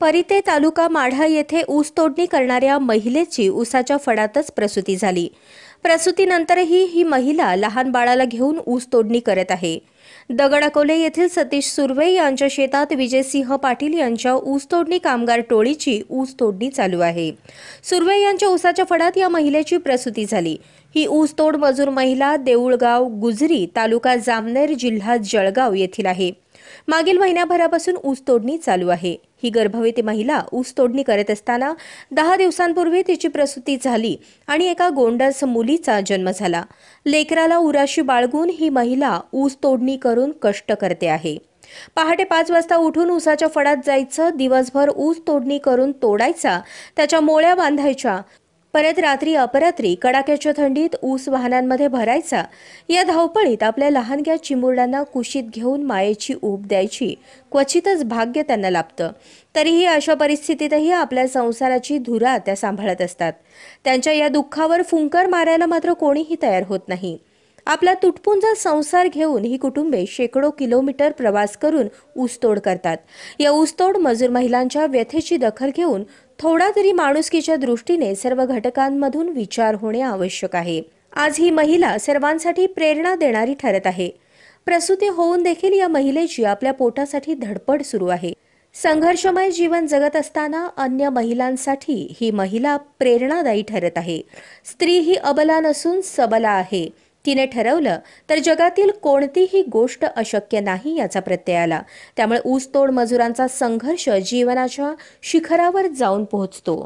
परिते तालुका माढा येथे ऊस तोडणी करणाऱ्या महिलेची ऊसाच्या फडातच प्रसूती झाली प्रसूतीनंतरही ही महिला लहान बाळाला घेऊन ऊस तोडणी करत आहे दगड अकोले येथील सतीश सुर्वे यांच्या शेतात विजयसिंह पाटील यांच्या तोडणी कामगार टोळीची ऊस तोडणी चालू आहे सुर्वे यांच्या ऊसाच्या फडात या महिलेची प्रसूती झाली ही तोड मजूर महिला देऊळगाव गुजरी तालुका जामनेर जिल्हा जळगाव येथील आहे मागील महिन्याभरापासून ऊस तोडणी चालू आहे ही गर्भवती महिला ऊस तोडणी करत असताना दहा दिवसांपूर्वी तिची प्रसूती झाली आणि एका गोंडस मुलीचा जन्म झाला लेकराला उराशी बाळगून ही महिला ऊस तोडणी करून कष्ट करते आहे पहाटे पाच वाजता उठून ऊसाच्या फडात जायचं दिवसभर ऊस तोडणी करून तोडायचा त्याच्या मोळ्या बांधायच्या परत रात्री अपरात्री कडाक्याच्या थंडीत ऊस वाहनांमध्ये भरायचा या धावपळीत आपल्या लहानग्या चिमुरड्यांना कुशीत घेऊन मायेची ऊब द्यायची क्वचितच भाग्य त्यांना लाभतं तरीही अशा परिस्थितीतही आपल्या संसाराची धुरा त्या सांभाळत असतात त्यांच्या या दुःखावर फुंकर मारायला मात्र कोणीही तयार होत नाही आपला तुटपुंजा संसार घेऊन ही कुटुंबे शेकडो किलोमीटर प्रवास करून ऊसतोड करतात या ऊसतोड मजूर महिलांच्या व्यथेची दखल घेऊन थोडा तरी माणुसकीच्या दृष्टीने सर्व घटकांमधून विचार होणे आवश्यक आहे आज ही महिला सर्वांसाठी प्रेरणा देणारी ठरत आहे प्रसूती होऊन देखील या महिलेची आपल्या पोटासाठी धडपड सुरू आहे संघर्षमय जीवन जगत असताना अन्य महिलांसाठी ही महिला प्रेरणादायी ठरत आहे स्त्री ही अबला नसून सबला आहे तिने ठरवलं तर जगातील कोणतीही गोष्ट अशक्य नाही याचा प्रत्यय आला त्यामुळे ऊसतोड मजुरांचा संघर्ष जीवनाच्या शिखरावर जाऊन पोहोचतो